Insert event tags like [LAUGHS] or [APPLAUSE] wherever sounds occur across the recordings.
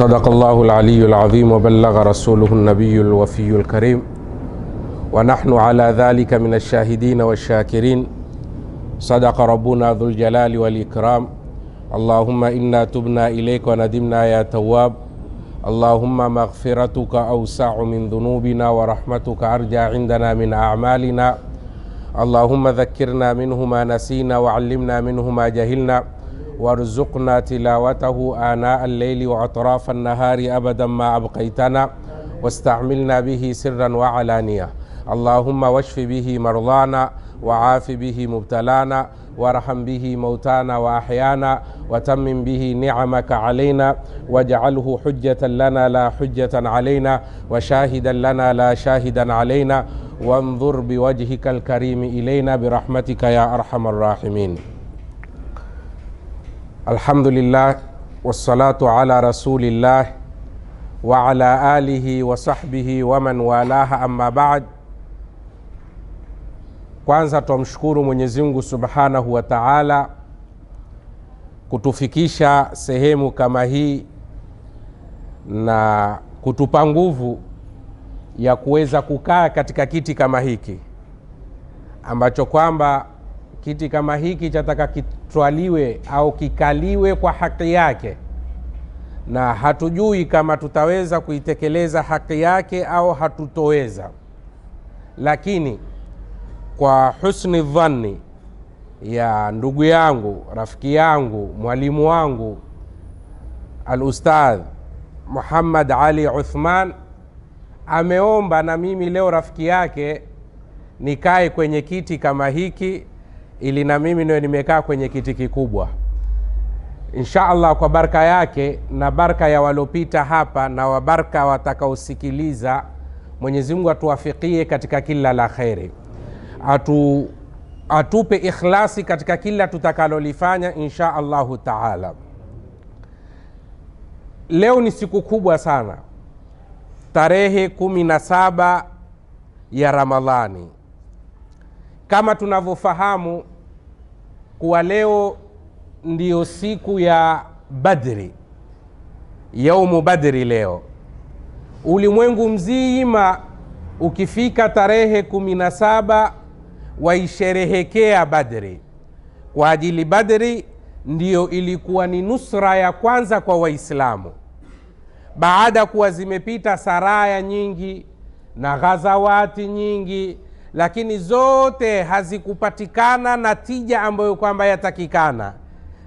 صدق الله العلي العظيم وبلغ رسوله النبي الوفي الكريم ونحن على ذلك من الشاهدين والشاكرين صدق ربنا ذو الجلال والإكرام اللهم إنا تبنا إليك وندمنا يا تواب اللهم مغفرتك أوسع من ذنوبنا ورحمتك أرجى عندنا من أعمالنا اللهم ذكرنا منه ما نسينا وعلمنا منه ما جهلنا وارزقنا تلاوته آناء الليل وأطراف النهار أبدا ما أبقيتنا واستعملنا به سرا وعلانية اللهم واشف به مرضانا وعاف به مبتلانا وارحم به موتانا وأحيانا وتمم به نعمك علينا واجعله حجة لنا لا حجة علينا وشاهدا لنا لا شاهدا علينا وانظر بوجهك الكريم إلينا برحمتك يا أرحم الراحمين alhamdulillah wassalatu ala rasulillah wa ala alihi wa sahbihi waman walaha amma baad kwanza twamshukuru mwenyezi subhanahu wa taala kutufikisha sehemu kama hii na kutupa nguvu ya kuweza kukaa katika kiti kama hiki ambacho kwamba kiti kama hiki chataka kitwaliwe au kikaliwe kwa haki yake, na hatujui kama tutaweza kuitekeleza haki yake au hatutoweza, lakini kwa husni dhanni ya ndugu yangu, rafiki yangu, mwalimu wangu Alustadh Muhammad Ali Uthman ameomba na mimi leo rafiki yake nikae kwenye kiti kama hiki ili na mimi niwe nimekaa kwenye kiti kikubwa insha allah kwa baraka yake na baraka ya waliopita hapa na wabaraka watakaosikiliza mwenyezimungu atuwafikie katika kila la kheri Atu, atupe ikhlasi katika kila tutakalolifanya insha allahu taala leo ni siku kubwa sana tarehe kumi na saba ya ramadhani kama tunavyofahamu kuwa leo ndiyo siku ya Badri, yaumu Badri. Leo ulimwengu mzima ukifika tarehe kumi na saba waisherehekea Badri kwa ajili Badri ndiyo ilikuwa ni nusra ya kwanza kwa Waislamu baada kuwa zimepita saraya nyingi na ghazawati nyingi lakini zote hazikupatikana na tija ambayo kwamba yatakikana.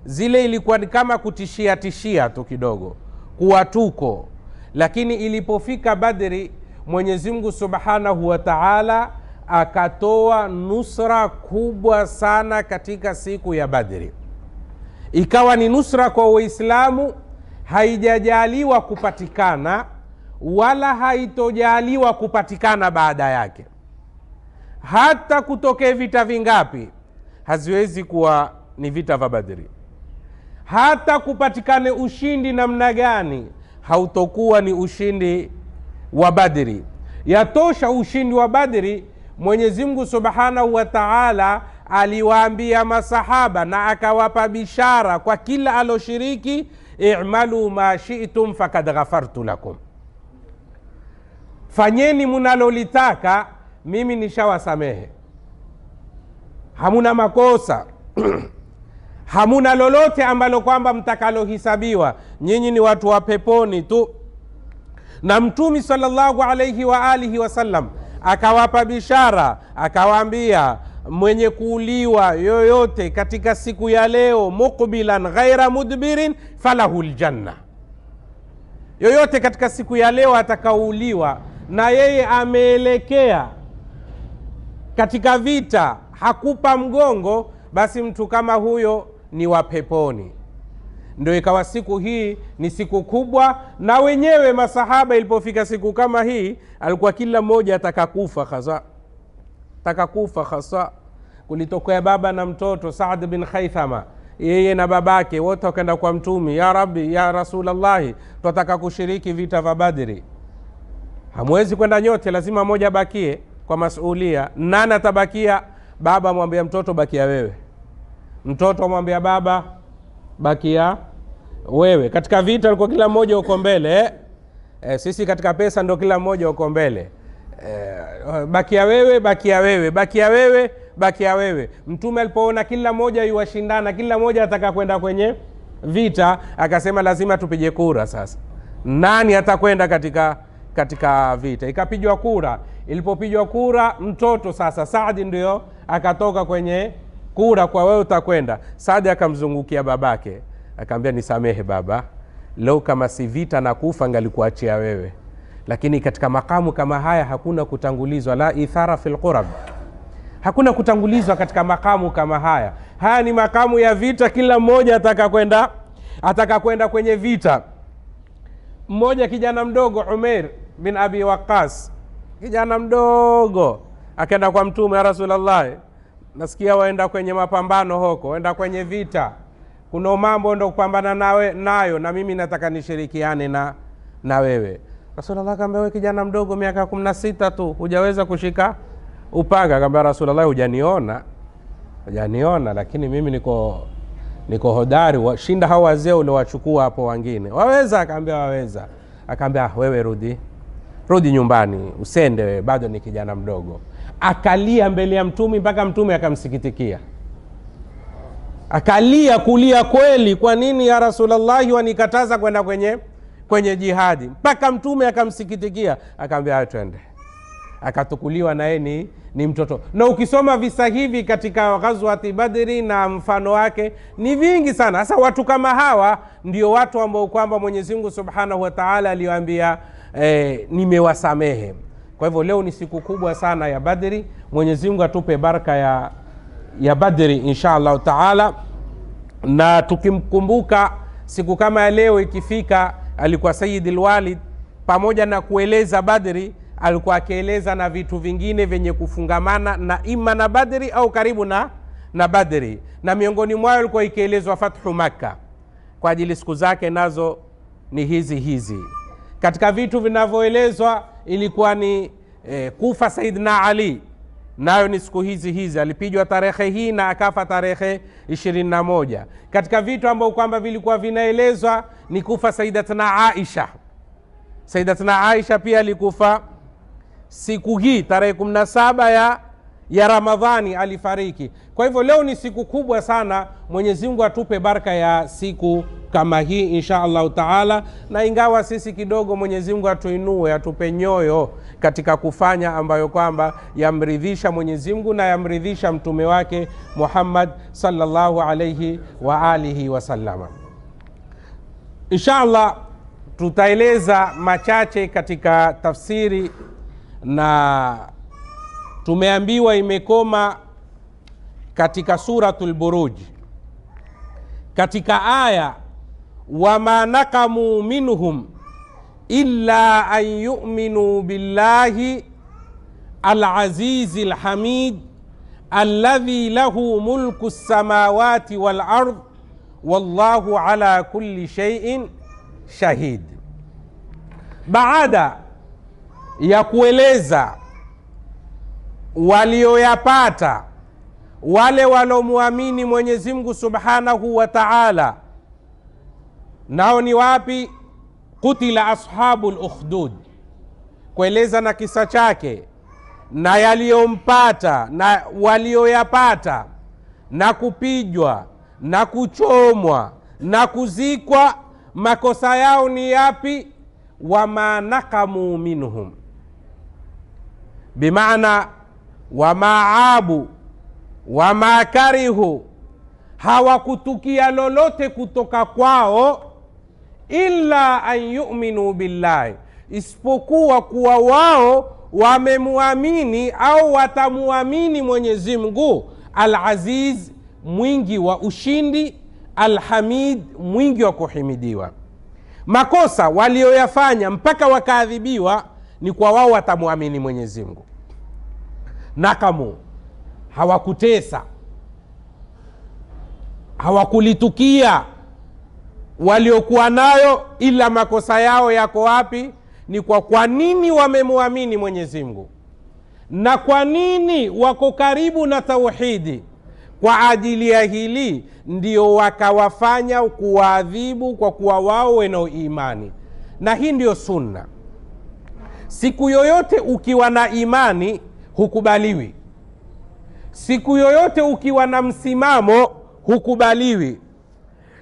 Zile ilikuwa ni kama kutishia tishia tu kidogo, kuwa tuko. Lakini ilipofika Badri, mwenyezimngu subhanahu wa taala akatoa nusra kubwa sana katika siku ya Badri, ikawa ni nusra kwa Waislamu. Haijajaliwa kupatikana wala haitojaliwa kupatikana baada yake hata kutokee vita vingapi haziwezi kuwa ni vita vya Badri. Hata kupatikane ushindi namna gani hautokuwa ni ushindi wa Badri. Yatosha ushindi wa Badri. Mwenyezi Mungu Subhanahu wa Ta'ala aliwaambia masahaba na akawapa bishara kwa kila aloshiriki, i'malu ma shi'tum fakad ghafartu lakum, fanyeni munalolitaka mimi nishawasamehe, hamuna makosa [CLEARS THROAT] hamuna lolote ambalo kwamba mtakalohisabiwa, nyinyi ni watu wa peponi tu. Na Mtumi sallallahu alaihi wa alihi wasallam akawapa bishara, akawaambia mwenye kuuliwa yoyote katika siku ya leo, mukbilan ghaira mudbirin falahu ljanna, yoyote katika siku ya leo atakauliwa na yeye ameelekea katika vita hakupa mgongo, basi mtu kama huyo ni wa peponi. Ndio ikawa siku hii ni siku kubwa, na wenyewe masahaba, ilipofika siku kama hii, alikuwa kila mmoja atakakufa hasa, takakufa hasa. Kulitokea baba na mtoto Saad bin Khaithama, yeye na babake wote wakaenda kwa Mtumi, ya Rabbi, ya rasulllahi twataka kushiriki vita vya Badri. Hamwezi kwenda nyote, lazima moja abakie kwa masulia. Nani atabakia? Baba amwambia mtoto, bakia wewe. Mtoto amwambia baba, bakia wewe. Katika vita alikuwa kila mmoja uko mbele eh, eh sisi katika pesa ndo kila mmoja uko mbele eh, eh, bakia wewe, bakia wewe, bakia wewe, bakia wewe. Mtume alipoona kila mmoja yuwashindana, kila mmoja ataka kwenda kwenye vita, akasema lazima tupige kura sasa, nani atakwenda katika katika vita, ikapigwa kura. Ilipopigwa kura, mtoto sasa Saadi ndio akatoka kwenye kura, kwa wewe utakwenda. Saadi akamzungukia babake akamwambia, nisamehe baba, leo kama si vita na kufa ngalikuachia wewe, lakini katika makamu kama haya hakuna kutangulizwa, la ithara fil qurab hakuna kutangulizwa katika makamu kama haya. Haya ni makamu ya vita, kila mmoja atakakwenda ataka kwenda kwenye vita. Mmoja kijana mdogo umer bin Abi Waqas, kijana mdogo, akaenda kwa Mtume, ya Rasulallahi, nasikia waenda kwenye mapambano huko, waenda kwenye vita, kuna mambo ndo kupambana nawe nayo, na mimi nataka nishirikiane na, na wewe. Rasulullah kaambia, we kijana mdogo, miaka kumi na sita tu hujaweza kushika upanga. Kaambia Rasulullah, hujaniona hujaniona, lakini mimi niko niko hodari wa, shinda hao wazee uliowachukua hapo wengine waweza. Akaambia waweza. Akaambia ah, wewe rudi rudi nyumbani, usende wewe, bado ni kijana mdogo. Akalia mbele ya mtume mpaka mtume akamsikitikia, akalia kulia kweli, kwa nini ya Rasulullahi wanikataza kwenda kwenye kwenye jihadi? Mpaka mtume akamsikitikia, akaambia twende akatukuliwa yeye ni, ni mtoto. Na ukisoma visa hivi katika Ghazwati Badri na mfano wake ni vingi sana. Sasa watu kama hawa ndio watu ambao kwamba Mwenyezi Mungu subhanahu wa taala aliwaambia eh, nimewasamehe. Kwa hivyo leo ni siku kubwa sana ya Badri. Mwenyezi Mungu atupe baraka ya, ya Badri insha allahu taala, na tukimkumbuka siku kama ya leo ikifika, alikuwa Sayyid Alwalid, pamoja na kueleza Badri alikuwa akieleza na vitu vingine vyenye kufungamana na ima na Badri au karibu na, na Badri, na miongoni mwayo alikuwa ikielezwa Fathu Makka kwa ajili siku zake nazo ni hizi hizi katika vitu vinavyoelezwa ilikuwa ni e, kufa saidna ali nayo ni siku hizi hizi alipijwa tarehe hii na akafa tarehe ishirini na moja katika vitu ambavyo kwamba vilikuwa vinaelezwa ni kufa saidatna aisha saidatna aisha pia alikufa siku hii tarehe kumi na saba ya ya ramadhani alifariki kwa hivyo leo ni siku kubwa sana mwenyezi mungu atupe baraka ya siku kama hii insha allahu taala na ingawa sisi kidogo mwenyezi mungu atuinue atupe nyoyo katika kufanya ambayo kwamba yamridhisha mwenyezi mungu na yamridhisha mtume wake muhammad salllahu alaihi waalihi wasalama insha allah tutaeleza machache katika tafsiri na tumeambiwa imekoma katika suratul Buruj katika aya wama nakamu minhum illa an yuminu billahi al-aziz al-hamid alladhi lahu mulku lsamawati walard wallahu ala kulli shaiin shahid. Baada ya kueleza walioyapata wale walomwamini Mwenyezi Mungu subhanahu wa taala, nao ni wapi? Kutila ashabu lukhdud, kueleza na kisa chake na yaliyompata na walioyapata na kupijwa na kuchomwa na kuzikwa. Makosa yao ni yapi? Wama nakamu minhum, bimaana wama abu wama karihu, hawakutukia lolote kutoka kwao illa an yuminu billahi, isipokuwa kuwa wao wamemwamini au watamwamini Mwenyezi Mungu mwingi wa ushindi, Alhamid, mwingi wa kuhimidiwa. Makosa walioyafanya mpaka wakaadhibiwa ni kwa wao watamwamini Mwenyezi Mungu nakamo hawakutesa hawakulitukia waliokuwa nayo ila makosa yao yako wapi ni kwa kwa nini wamemwamini mwenyezimgu na kwa nini wako karibu na tauhidi kwa ajili ya hili ndio wakawafanya kuwaadhibu kwa kuwa wao wenao imani na hii ndiyo sunna siku yoyote ukiwa na imani hukubaliwi. Siku yoyote ukiwa na msimamo hukubaliwi.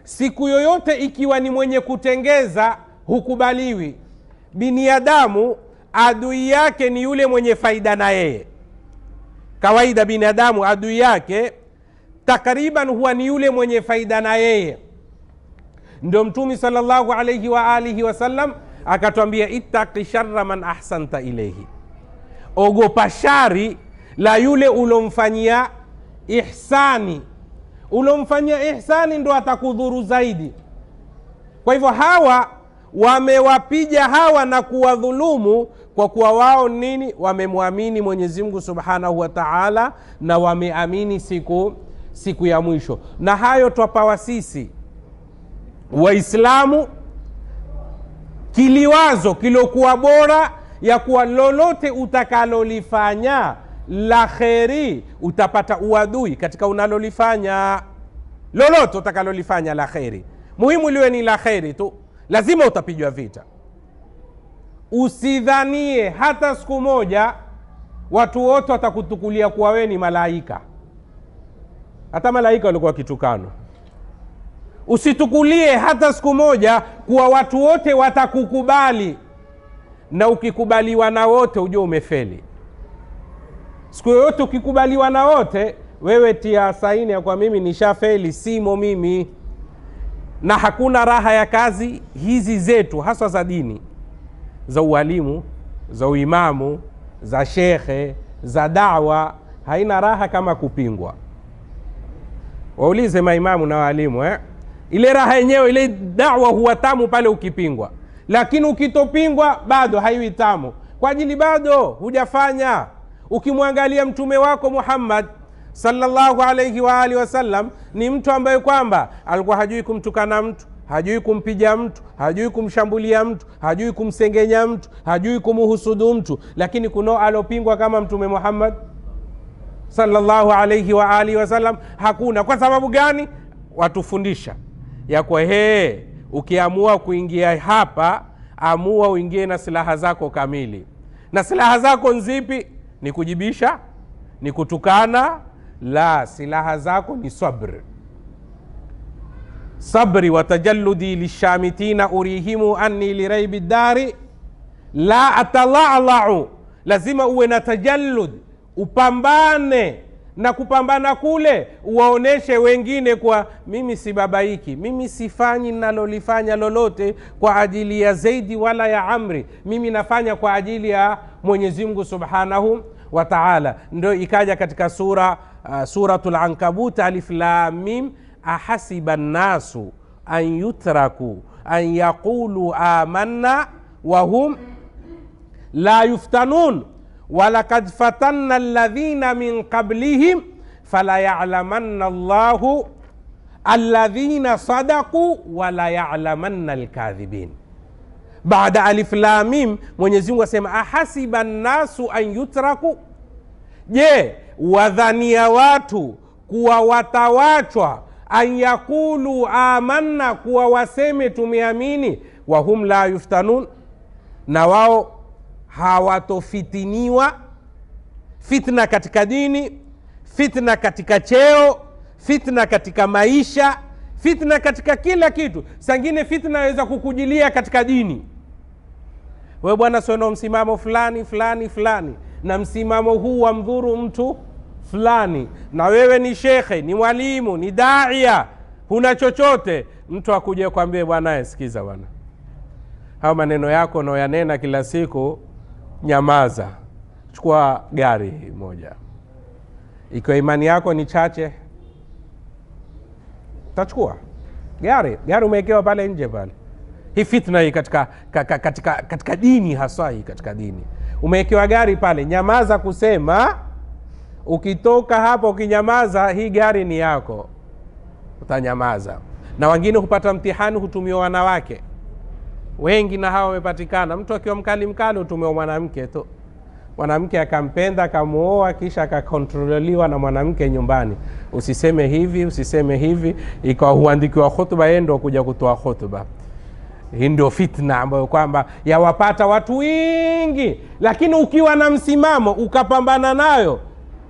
Siku yoyote ikiwa ni mwenye kutengeza hukubaliwi. Binadamu adui yake ni yule mwenye faida na yeye. Kawaida binadamu adui yake takriban huwa ni yule mwenye faida na yeye. Ndio mtumi sallallahu alaihi wa alihi wasallam akatwambia, ittaki sharra man ahsanta ilaihi ogopa shari la yule ulomfanyia ihsani ulomfanyia ihsani ndo atakudhuru zaidi kwa hivyo hawa wamewapija hawa na kuwadhulumu kwa kuwa wao nini wamemwamini mwenyezi mungu subhanahu wa taala na wameamini siku siku ya mwisho na hayo twapawa sisi waislamu kiliwazo kilokuwa bora ya kuwa lolote utakalolifanya la kheri utapata uadui katika unalolifanya. Lolote utakalolifanya la kheri, muhimu liwe ni la kheri tu, lazima utapijwa vita. Usidhanie hata siku moja watu wote watakutukulia kuwa wewe ni malaika. Hata malaika walikuwa kitukano. Usitukulie hata siku moja kuwa watu wote watakukubali na ukikubaliwa na wote ujue umefeli. Siku yoyote ukikubaliwa na wote, wewe tia saini ya kwa mimi nishafeli, simo mimi. Na hakuna raha ya kazi hizi zetu, haswa za dini, za ualimu, za uimamu, za shekhe, za dawa, haina raha kama kupingwa. Waulize maimamu na waalimu eh? Ile raha yenyewe, ile dawa huwa tamu pale ukipingwa lakini ukitopingwa bado haiwi tamu, kwa ajili bado hujafanya. Ukimwangalia mtume wako Muhammad sallallahu alaihi waalihi wasallam, ni mtu ambaye kwamba alikuwa hajui kumtukana mtu hajui kumpiga mtu, hajui kumshambulia mtu, hajui kumsengenya mtu, hajui kumuhusudu mtu, lakini kunao alopingwa kama Mtume Muhammad sallallahu alaihi waalihi wasallam? Hakuna. Kwa sababu gani? Watufundisha ya kwa hee ukiamua kuingia hapa, amua uingie na silaha zako kamili. Na silaha zako nzipi? Ni kujibisha? Ni kutukana? La, silaha zako ni sabr sabri wa tajalludi lishamitina urihimu anni liraibi dari la atalalau, lazima uwe na tajallud, upambane na kupambana kule waoneshe wengine kwa mimi sibabaiki, mimi sifanyi nalolifanya lolote kwa ajili ya Zaidi wala ya Amri, mimi nafanya kwa ajili ya Mwenyezi Mungu subhanahu wa taala. Ndio ikaja katika sura uh, Suratul Ankabut, alif lam mim, ahasiba nnasu an yutraku an yaqulu amanna wahum la yuftanun walakad fatanna alladhina min qablihim falayalamanna llahu alladhina sadaku walayalamanna lkadhibin. Baada alif lam Mwenyezi Mungu asema ahasiba nnasu an yutraku, je, wadhania watu kuwa watawachwa an yakulu amanna, kuwa waseme tumeamini, wahum la yuftanun, na wao hawatofitiniwa fitna katika dini, fitna katika cheo, fitna katika maisha, fitna katika kila kitu. Sangine fitna aweza kukujilia katika dini, we bwana, sweno msimamo fulani fulani fulani, na msimamo huu wa mdhuru mtu fulani, na wewe ni shekhe, ni mwalimu, ni daia, huna chochote, mtu akuja kwambie, bwana, sikiza bwana, hayo maneno yako unaoyanena kila siku nyamaza, chukua gari moja. Ikiwa imani yako ni chache, tachukua gari. Gari umewekewa pale nje pale. Hii fitna hii katika, katika, katika, katika dini haswa hii katika dini, umewekewa gari pale, nyamaza kusema. Ukitoka hapo ukinyamaza, hii gari ni yako, utanyamaza. Na wengine hupata mtihani, hutumiwa wanawake wengi na hawa wamepatikana. Mtu akiwa mkali mkali utumiwa mwanamke tu, mwanamke akampenda akamuoa, kisha akakontroliwa na mwanamke nyumbani, usiseme hivi, usiseme hivi, ikawa huandikiwa hotuba, yeye ndo kuja kutoa hotuba. Hii ndio fitna ambayo kwamba yawapata watu wingi, lakini ukiwa na msimamo ukapambana nayo,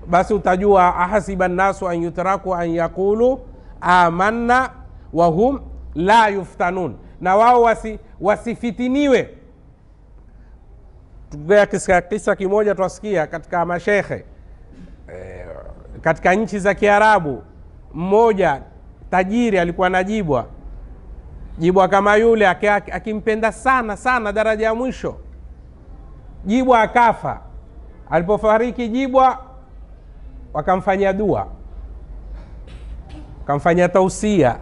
basi utajua ahasiba nnasu an yutraku an yaqulu amanna wahum la yuftanun na wao wasi, wasifitiniwe kisa, kisa kimoja twasikia katika mashekhe e, eh, katika nchi za Kiarabu mmoja tajiri alikuwa anajibwa jibwa kama yule akimpenda sana sana daraja ya mwisho jibwa akafa. Alipofariki jibwa wakamfanyia dua, wakamfanyia tausia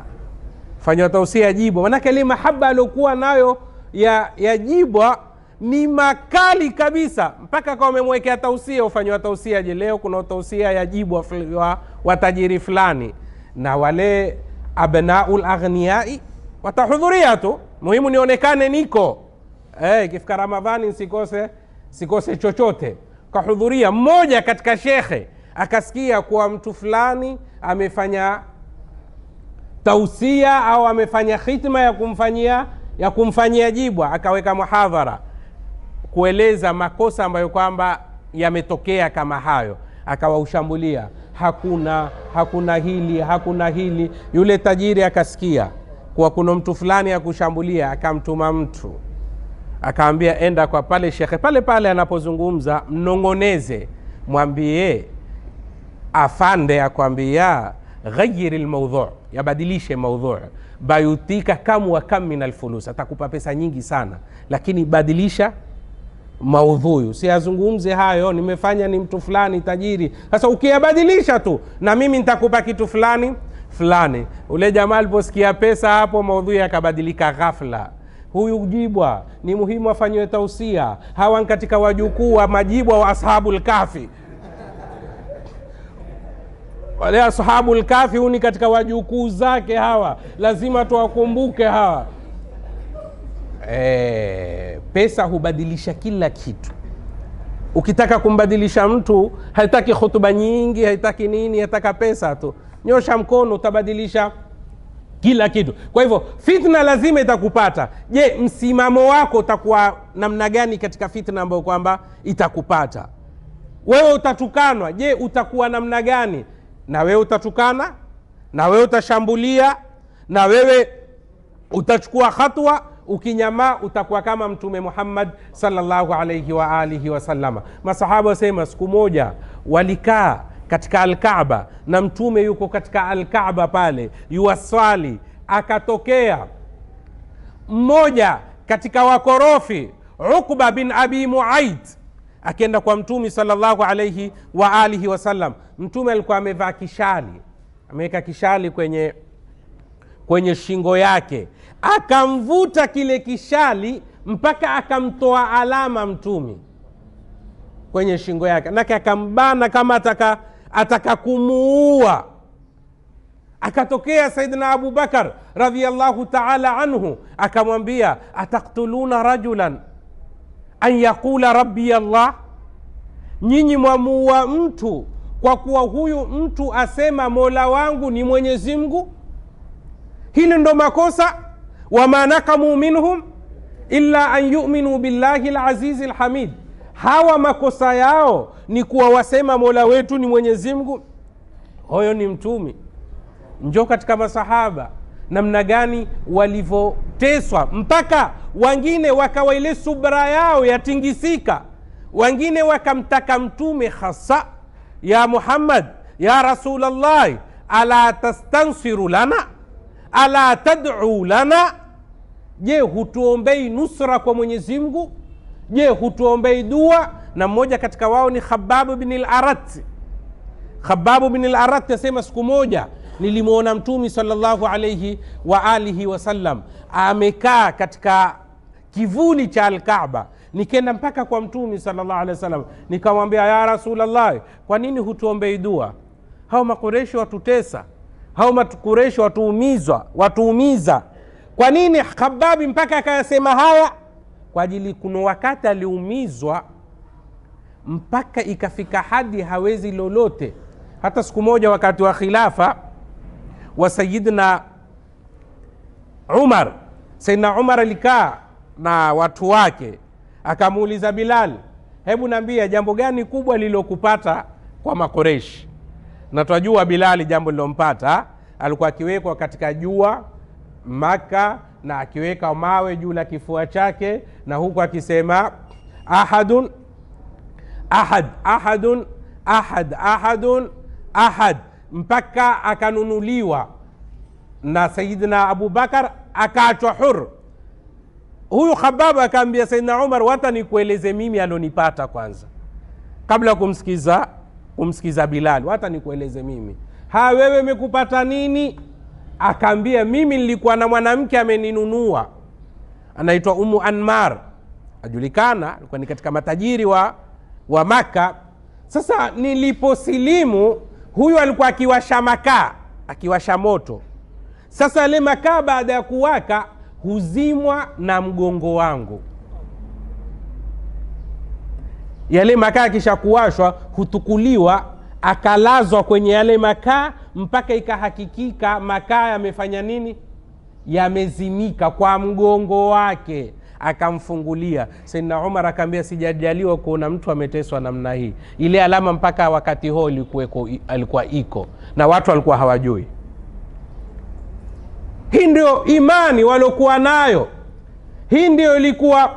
fanya tausia jibwa manake ile mahaba aliokuwa nayo ya, ya jibwa ah, ni makali kabisa mpaka kawa amemwekea tausia ufanyiwa tausia je leo kuna tausia ya jibwa wa, tajiri fulani na wale abnaul aghniyai watahudhuria tu muhimu nionekane niko eh, ikifika hey, ramadhani nsikose sikose chochote kahudhuria mmoja katika shekhe akasikia kuwa mtu fulani amefanya tausia au amefanya khitma ya kumfanyia ya kumfanyia jibwa, akaweka muhadhara kueleza makosa ambayo kwamba yametokea kama hayo, akawaushambulia hakuna hakuna hili hakuna hili. Yule tajiri akasikia kuwa kuna mtu fulani akushambulia, akamtuma mtu akaambia, enda kwa pale shekhe pale pale anapozungumza, mnongoneze, mwambie afande akwambia ghayiri lmaudhu yabadilishe maudhui, bayutika kam wa kam min alfulus, atakupa pesa nyingi sana, lakini badilisha maudhui, usiyazungumze hayo, nimefanya ni mtu fulani tajiri. Sasa ukiyabadilisha tu, na mimi nitakupa kitu fulani fulani. Ule jamaa aliposikia pesa hapo, maudhui akabadilika ghafla huyu jibwa ni muhimu afanyiwe tausia, hawa katika wajukuu wa majibwa wa ashabul kahfi wale ashabu huni katika wajukuu zake hawa lazima tuwakumbuke hawa e, pesa hubadilisha kila kitu ukitaka kumbadilisha mtu haitaki khutuba nyingi haitaki nini hataka pesa tu nyosha mkono utabadilisha kila kitu kwa hivyo fitna lazima itakupata je msimamo wako utakuwa namna gani katika fitna ambayo kwamba itakupata wewe utatukanwa je utakuwa namna gani na wewe utatukana, na wewe utashambulia, na wewe utachukua hatua. Ukinyamaa utakuwa kama Mtume Muhammad sallallahu alaihi wa alihi Masahaba wasema siku moja walikaa katika Alkaaba na Mtume yuko katika Alkaaba pale yuwaswali, akatokea mmoja katika wakorofi Ukba bin Abi Muait akienda kwa mtumi salllahu alaihi wa alihi wasallam mtume alikuwa amevaa kishali ameweka kishali kwenye kwenye shingo yake akamvuta kile kishali mpaka akamtoa alama mtumi kwenye shingo yake nake akambana kama ataka, ataka kumuua akatokea saidina abubakar radiallahu taala anhu akamwambia ataktuluna rajulan an yaqula rabbi Allah, nyinyi mwamuua mtu kwa kuwa huyu mtu asema mola wangu ni Mwenyezi Mungu. Hili ndo makosa. Wama nakamu minhum illa an yuminu billahi lazizi lhamid, hawa makosa yao ni kuwa wasema mola wetu ni Mwenyezi Mungu. Hoyo ni mtumi, njo katika masahaba namna gani walivyoteswa, mpaka wengine wakawa ile subra yao yatingisika, wengine wakamtaka Mtume hasa ya Muhammad, ya Rasulallahi, ala tastansiru lana ala tad'u lana, je, hutuombei nusra kwa Mwenyezi Mungu? Je, hutuombei dua? Na mmoja katika wao ni Khababu bin al-Arat. Khababu bin al-Arat asema siku moja nilimwona mtumi salllahu alaihi wa alihi wasallam amekaa katika kivuli cha alkaba nikenda mpaka kwa mtumi salllahu alehi wasallam nikamwambia ya rasulllahi kwa nini hutuombei dua hao makureshi watutesa hao makureshi watuumizwa watuumiza kwa nini khababi mpaka akayasema haya kwa ajili kuna wakati aliumizwa mpaka ikafika hadi hawezi lolote hata siku moja wakati wa khilafa wa sayidna Umar. Sayidna Umar alikaa na watu wake, akamuuliza Bilal, hebu naambia jambo gani kubwa lililokupata kwa Makoreshi? Na twajua Bilali jambo lilompata alikuwa akiwekwa katika jua Maka na akiweka mawe juu la kifua chake, na huku akisema ahadun ahad ahadun ahad ahadun ahad mpaka akanunuliwa na sayidina abubakar akaachwa huru huyu khababu akaambia Sayidina umar wata nikueleze mimi alonipata kwanza kabla kumsikiza kumsikiza bilali wata nikueleze mimi ha wewe imekupata nini akaambia mimi nilikuwa na mwanamke ameninunua anaitwa umu anmar ajulikana alikuwa ni katika matajiri wa wa Makka. sasa niliposilimu huyu alikuwa akiwasha makaa akiwasha moto sasa yale makaa baada ya kuwaka huzimwa na mgongo wangu yale makaa akisha kuwashwa hutukuliwa akalazwa kwenye yale makaa mpaka ikahakikika makaa yamefanya nini yamezimika kwa mgongo wake akamfungulia. Saidna Umar akaambia sijajaliwa kuona mtu ameteswa namna hii. Ile alama mpaka wakati huo ilikuweko, alikuwa iko na watu walikuwa hawajui. Hii ndio imani waliokuwa nayo, hii ndio ilikuwa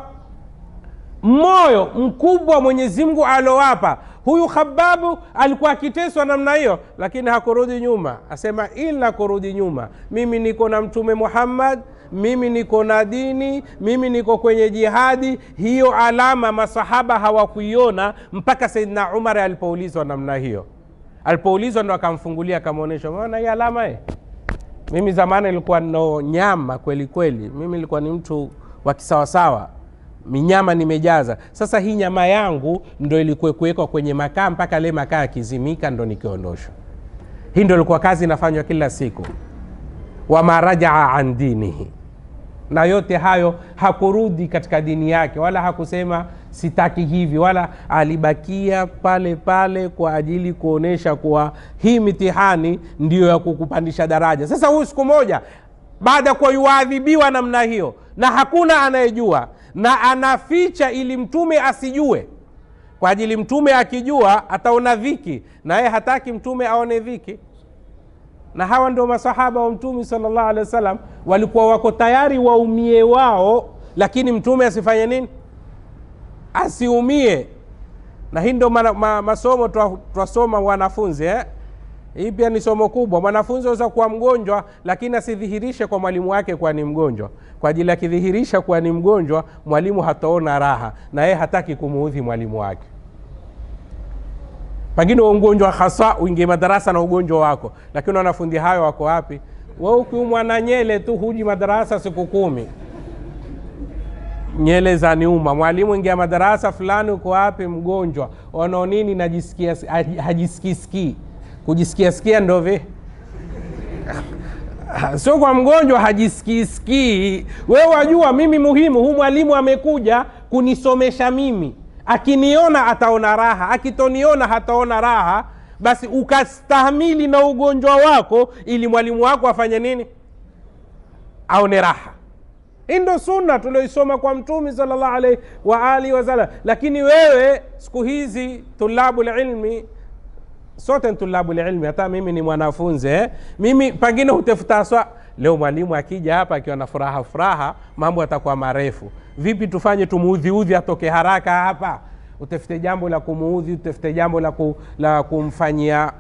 moyo mkubwa Mwenyezi Mungu alowapa. Huyu Khababu alikuwa akiteswa namna hiyo, lakini hakurudi nyuma, asema ila kurudi nyuma, mimi niko na Mtume Muhammad mimi niko na dini, mimi niko kwenye jihadi. Hiyo alama masahaba hawakuiona mpaka saidna Umar alipoulizwa namna hiyo. Alipoulizwa ndo akamfungulia akamwonyesha, umeona hii alama eh? Mimi zamani ilikuwa no nyama kweli kweli, mimi ilikuwa ni mtu wa kisawasawa minyama nimejaza. Sasa hii nyama yangu ndo ilikuwekwa kwenye makaa mpaka le makaa yakizimika ndo nikiondoshwa Hii ndo ilikuwa kazi inafanywa kila siku, wamarajaa an dinihi na yote hayo hakurudi katika dini yake wala hakusema sitaki hivi wala alibakia pale pale kwa ajili kuonesha kuwa hii mitihani ndiyo ya kukupandisha daraja sasa huyu siku moja baada ya kuwa yuwaadhibiwa namna hiyo na hakuna anayejua na anaficha ili mtume asijue kwa ajili mtume akijua ataona viki na yeye hataki mtume aone viki na hawa ndio masahaba wa mtume sallallahu alaihi wasallam walikuwa wako tayari waumie wao lakini mtume asifanye nini asiumie na hii ndio ma, ma, masomo twasoma wanafunzi eh? hii pia ni somo kubwa mwanafunzi aweza kuwa mgonjwa lakini asidhihirishe kwa mwalimu wake kuwa ni mgonjwa kwa ajili akidhihirisha kuwa ni mgonjwa mwalimu hataona raha na yeye hataki kumuudhi mwalimu wake pengine ugonjwa hasa uingie madarasa na ugonjwa wako, lakini wanafunzi hayo wako wapi? We ukiumwa na nyele tu huji madarasa siku kumi, nyele za niuma. Mwalimu ingia madarasa fulani, uko wapi? Mgonjwa wanao nini? Najisikia hajisikisiki, kujisikia sikia ndo vi [LAUGHS] sio kwa mgonjwa hajisikisiki. We wajua mimi muhimu, huu mwalimu amekuja kunisomesha mimi akiniona ataona raha akitoniona hataona raha basi ukastahmili na ugonjwa wako ili mwalimu wako afanye nini aone raha hii ndo sunna tulioisoma kwa mtumi salllah alaihi waalihi wasallam lakini wewe siku hizi tulabu lilmi sote ni tulabu lilmi hata mimi ni mwanafunzi eh? mimi pengine hutefuta swa leo mwalimu akija hapa akiwa na furaha furaha mambo atakuwa marefu vipi tufanye tumuudhiudhi atoke haraka hapa utafute jambo la kumuudhi utafute jambo la, ku, la kumfanyia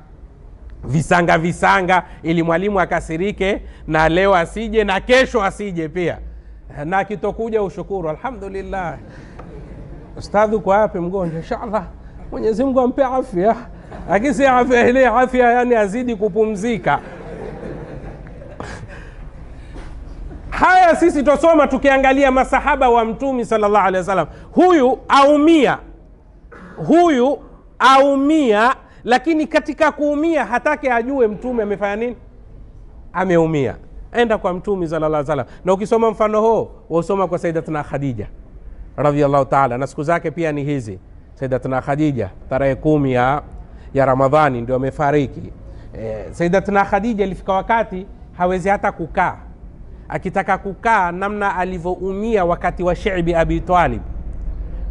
visanga visanga ili mwalimu akasirike na leo asije na kesho asije pia na akitokuja ushukuru alhamdulillah ustadhi uko wapi mgonjwa inshallah mwenyezi mungu ampe afya lakini si afya ile afya yani azidi kupumzika haya sisi tosoma tukiangalia masahaba wa mtumi salllah alehi wa sallam huyu aumia huyu aumia lakini katika kuumia hatake ajue mtume amefanya nini ameumia enda kwa mtumi salalla salam na ukisoma mfano huo wausoma kwa saidatuna khadija radiallahu taala na siku zake pia ni hizi saidatuna khadija tarehe kumi ya, ya ramadhani ndio amefariki e, khadija ilifika wakati hawezi hata kukaa akitaka kukaa namna alivyoumia wakati wa shibi abi talib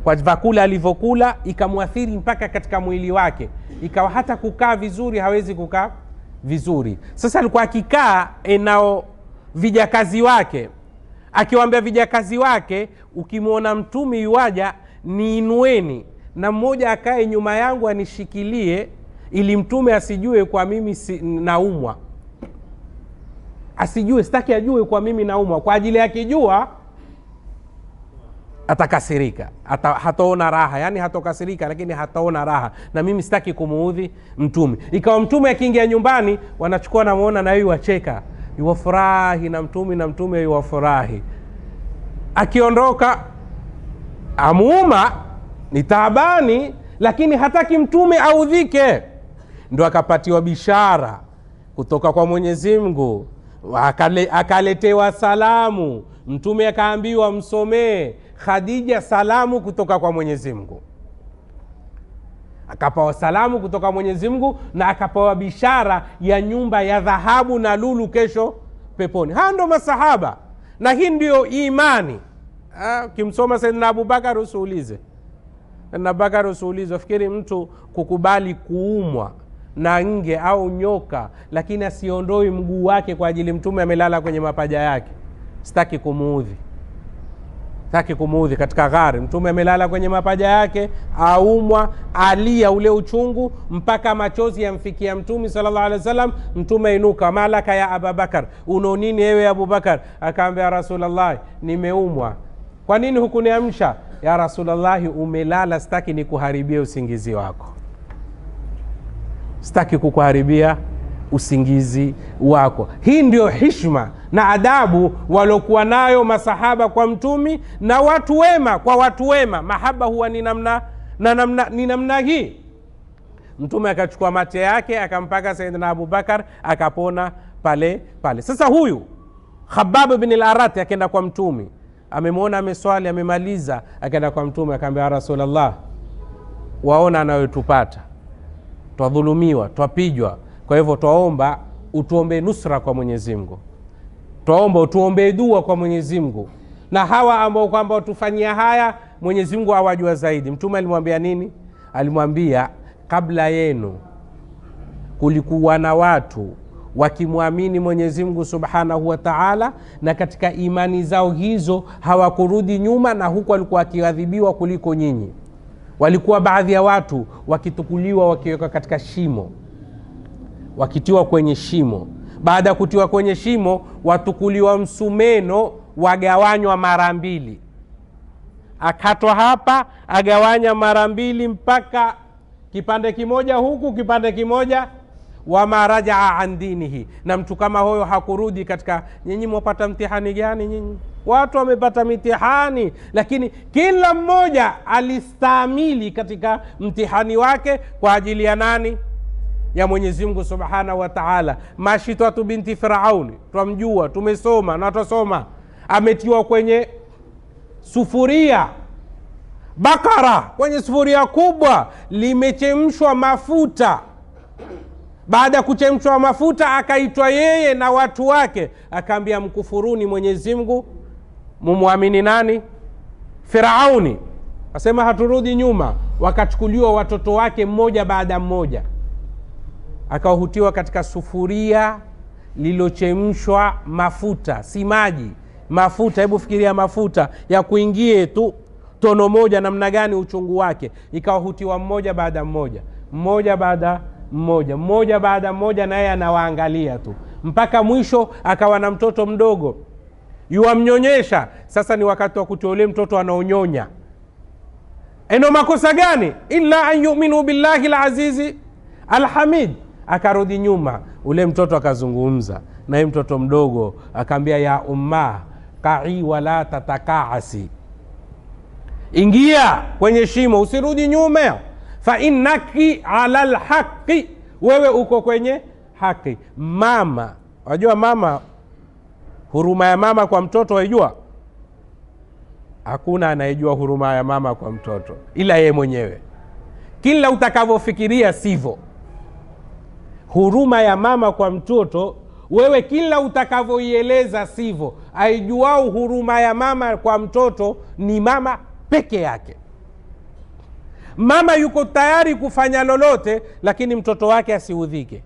kwa vakula alivyokula ikamwathiri mpaka katika mwili wake ikawa hata kukaa vizuri hawezi kukaa vizuri sasa alikuwa akikaa enao vijakazi wake akiwaambia vijakazi wake ukimwona mtumi yuwaja niinueni na mmoja akae nyuma yangu anishikilie ili mtume asijue kwa mimi si, naumwa asijue sitaki ajue kwa mimi naumwa kwa ajili akijua atakasirika Ata, hataona raha yaani hatokasirika lakini hataona raha na mimi sitaki kumuudhi mtume ikawa mtume akiingia nyumbani wanachukua namwona nayo wacheka iwafurahi na mtume na mtume yuwafurahi akiondoka amuuma ni taabani lakini hataki mtume audhike ndo akapatiwa bishara kutoka kwa mwenyezi mungu Akale, akaletewa salamu mtume akaambiwa msomee Khadija salamu kutoka kwa Mwenyezi Mungu, akapawa salamu kutoka Mwenyezi Mungu na akapawa bishara ya nyumba ya dhahabu na lulu kesho peponi. Haya ndo masahaba na hii ndiyo imani. Ukimsoma Saidina Abubakar usuulize Saidina Abubakar usuulize wafikiri mtu kukubali kuumwa na nge au nyoka, lakini asiondoi mguu wake kwa ajili mtume amelala kwenye mapaja yake. Sitaki kumuudhi, sitaki kumuudhi katika ghari. Mtume amelala kwenye mapaja yake, aumwa, alia ule uchungu mpaka machozi yamfikia mtume sallallahu alaihi wasallam. Mtume ainuka, malaka ya Ababakar, uno nini ewe Abubakar? Akaambia Rasulullah, nimeumwa. Kwa nini hukuniamsha? Ya rasulllahi umelala, sitaki nikuharibie usingizi wako sitaki kukuharibia usingizi wako. Hii ndio hishma na adabu waliokuwa nayo masahaba kwa mtumi na watu wema kwa watu wema. Mahaba huwa ni namna na namna, ni namna hii. Mtume akachukua mate yake akampaka Saidina Abubakar akapona pale pale. Sasa huyu Khabab bin al-Arati akaenda kwa mtumi, amemwona ameswali, amemaliza, akaenda kwa mtume akaambia, ya Rasulullah, waona anayotupata twadhulumiwa, twapijwa. Kwa hivyo twaomba utuombee nusra kwa Mwenyezi Mungu, twaomba utuombee dua kwa Mwenyezi Mungu. Na hawa ambao kwamba watufanyia haya, Mwenyezi Mungu awajua zaidi. Mtume alimwambia nini? Alimwambia, kabla yenu kulikuwa na watu wakimwamini Mwenyezi Mungu subhanahu wa taala, na katika imani zao hizo hawakurudi nyuma, na huku walikuwa akiadhibiwa kuliko nyinyi walikuwa baadhi ya watu wakitukuliwa wakiwekwa katika shimo wakitiwa kwenye shimo baada ya kutiwa kwenye shimo watukuliwa msumeno wagawanywa mara mbili akatwa hapa agawanya mara mbili mpaka kipande kimoja huku kipande kimoja wama rajaa an dinihi na mtu kama huyo hakurudi katika nyinyi mwapata mtihani gani nyinyi watu wamepata mitihani, lakini kila mmoja alistaamili katika mtihani wake kwa ajili ya nani? ya Mwenyezi Mungu subhanahu wa taala. mashitatu binti Firauni twamjua, tumesoma na twasoma, ametiwa kwenye sufuria bakara, kwenye sufuria kubwa limechemshwa mafuta. Baada ya kuchemshwa mafuta, akaitwa yeye na watu wake, akaambia mkufuruni Mwenyezi Mungu mumwamini nani? Firauni asema haturudi nyuma. Wakachukuliwa watoto wake mmoja baada mmoja, akawahutiwa katika sufuria lilochemshwa mafuta, si maji, mafuta. Hebu fikiria mafuta ya kuingie tu tono moja, namna gani uchungu wake! Ikawahutiwa mmoja baada mmoja, mmoja baada mmoja, mmoja baada mmoja, na yeye anawaangalia tu mpaka mwisho akawa na mtoto mdogo yuamnyonyesha Sasa ni wakati wa kutolea mtoto anaonyonya. Eno makosa gani? illa an yuminu billahi lazizi alhamid. Akarudi nyuma, ule mtoto akazungumza naye, mtoto mdogo akaambia, ya umma kai wala tatakaasi, ingia kwenye shimo usirudi nyuma. Fa innaki ala lhaqi, wewe uko kwenye haki. Mama wajua mama huruma ya mama kwa mtoto waijua? Hakuna anayejua huruma ya mama kwa mtoto ila yeye mwenyewe. Kila utakavyofikiria sivyo. Huruma ya mama kwa mtoto wewe, kila utakavyoieleza sivyo. Aijuao huruma ya mama kwa mtoto ni mama peke yake. Mama yuko tayari kufanya lolote, lakini mtoto wake asiudhike.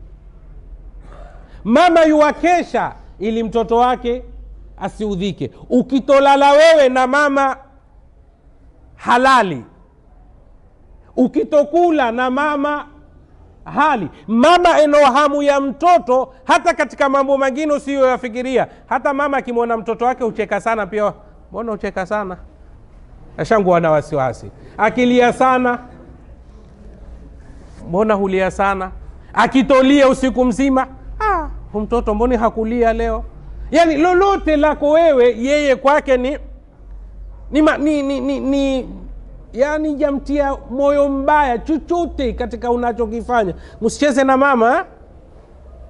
Mama yuwakesha ili mtoto wake asiudhike. Ukitolala wewe na mama halali, ukitokula na mama hali mama eno hamu ya mtoto, hata katika mambo mengine usiyoyafikiria. Hata mama akimwona mtoto wake hucheka sana pia, mbona hucheka sana ashanguwa na wasiwasi, akilia sana, mbona hulia sana, akitolia usiku mzima mtoto mboni hakulia leo yaani lolote lako wewe yeye kwake ni ni, ni, ni, ni, ni yani jamtia moyo mbaya chochote katika unachokifanya msicheze na mama eh?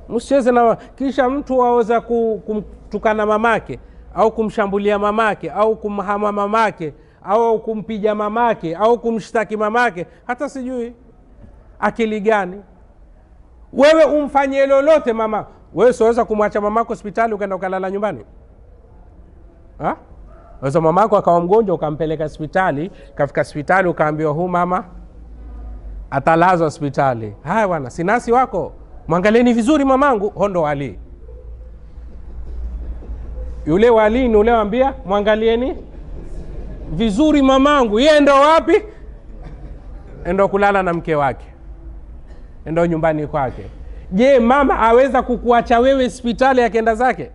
msicheze na mama. kisha mtu aweza kumtukana mamake au kumshambulia mamake au kumhama mamake au kumpiga mamake au kumshtaki mamake hata sijui akili gani wewe umfanyie lolote mama wewe siweza kumwacha mamako hospitali ukaenda ukalala nyumbani ha? Sasa mamako akawa mgonjwa ukampeleka hospitali, kafika hospitali ukaambiwa, huu mama atalazwa hospitali. Haya bwana, sinasi wako mwangalieni vizuri mamangu. Hondo wali yule wali ni ulewambia mwangalieni vizuri mamangu, yeye ndo wapi? Endo kulala na mke wake, endo nyumbani kwake je mama aweza kukuacha wewe hospitali akenda zake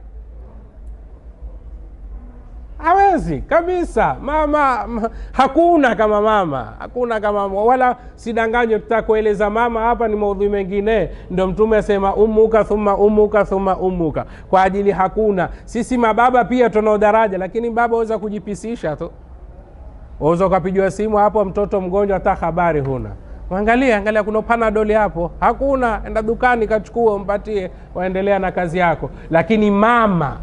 hawezi kabisa mama ma, hakuna kama mama hakuna kama mama. wala sidanganywe tutakueleza mama hapa ni maudhui mengine ndo mtume asema umuka thumma umuka thumma umuka kwa ajili hakuna sisi mababa pia tunao daraja lakini baba waweza kujipisisha tu waweza ukapigiwa simu hapo mtoto mgonjwa hata habari huna Angalia, angalia, kuna panadoli hapo? Hakuna. Enda dukani kachukua, mpatie, waendelea na kazi yako. Lakini mama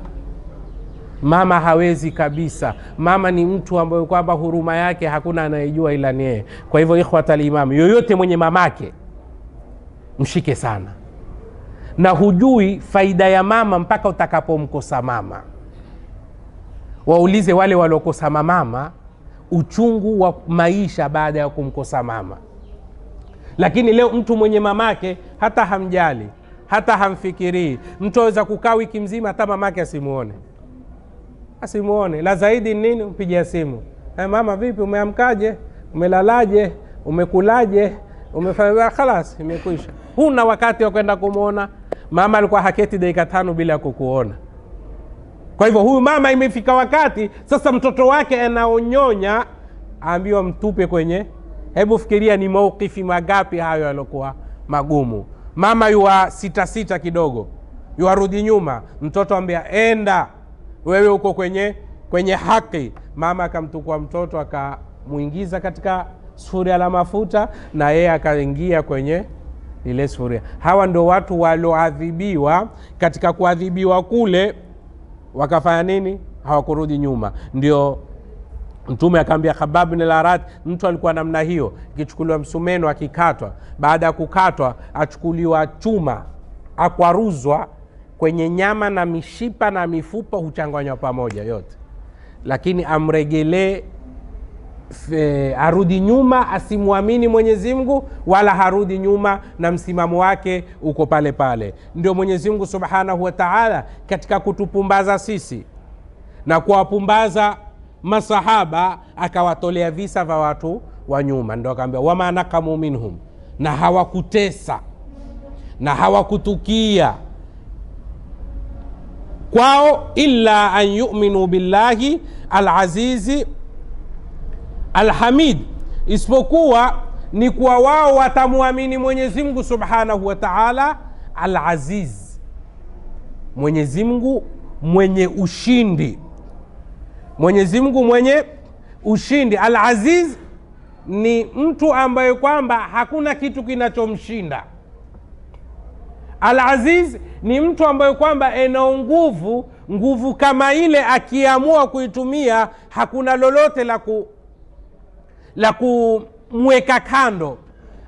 mama hawezi kabisa. Mama ni mtu ambaye kwamba huruma yake hakuna anayejua ila ni yeye. Kwa hivyo, ikhwat alimamu, yoyote mwenye mamake mshike sana, na hujui faida ya mama mpaka utakapomkosa mama. Waulize wale waliokosa mama uchungu wa maisha baada ya kumkosa mama lakini leo mtu mwenye mamake hata hamjali hata hamfikirii. Mtu aweza kukaa wiki mzima hata mamake asimuone, asimuone. La zaidi nini? Mpigia simu, hey, eh, mama, vipi, umeamkaje? Umelalaje? Umekulaje? Umefanya ah, khalas, imekwisha. Huna wakati wa kwenda kumwona mama. Alikuwa haketi dakika tano bila ya kukuona. Kwa hivyo huyu mama imefika wakati sasa mtoto wake anaonyonya, aambiwa mtupe kwenye hebu fikiria ni maukifi magapi hayo yaliokuwa magumu mama yuwa sita sita kidogo yuwarudi nyuma mtoto ambia enda wewe uko kwenye kwenye haki mama akamtukua mtoto akamwingiza katika sufuria la mafuta na yeye akaingia kwenye lile sufuria hawa ndo watu walioadhibiwa katika kuadhibiwa kule wakafanya nini hawakurudi nyuma ndio Mtume akamwambia Khabbab bin al-Arat, mtu alikuwa namna hiyo, ikichukuliwa msumeno akikatwa, baada ya kukatwa achukuliwa chuma akwaruzwa kwenye nyama na mishipa na mifupa huchanganywa pamoja yote, lakini amregelee arudi nyuma, asimwamini Mwenyezi Mungu wala harudi nyuma, na msimamo wake uko pale pale. Ndio Mwenyezi Mungu Subhanahu wa Ta'ala katika kutupumbaza sisi na kuwapumbaza masahaba akawatolea visa vya watu wa nyuma, ndo akaambia wama nakamu minhum, na hawakutesa na hawakutukia kwao, illa an yuminu billahi alazizi alhamid, isipokuwa ni kuwa wao watamwamini Mwenyezi Mungu subhanahu wa taala alaziz, Mwenyezi Mungu mwenye ushindi mwenyezi mungu mwenye ushindi al aziz ni mtu ambaye kwamba hakuna kitu kinachomshinda al aziz ni mtu ambaye kwamba enao nguvu nguvu kama ile akiamua kuitumia hakuna lolote la ku la kumweka kando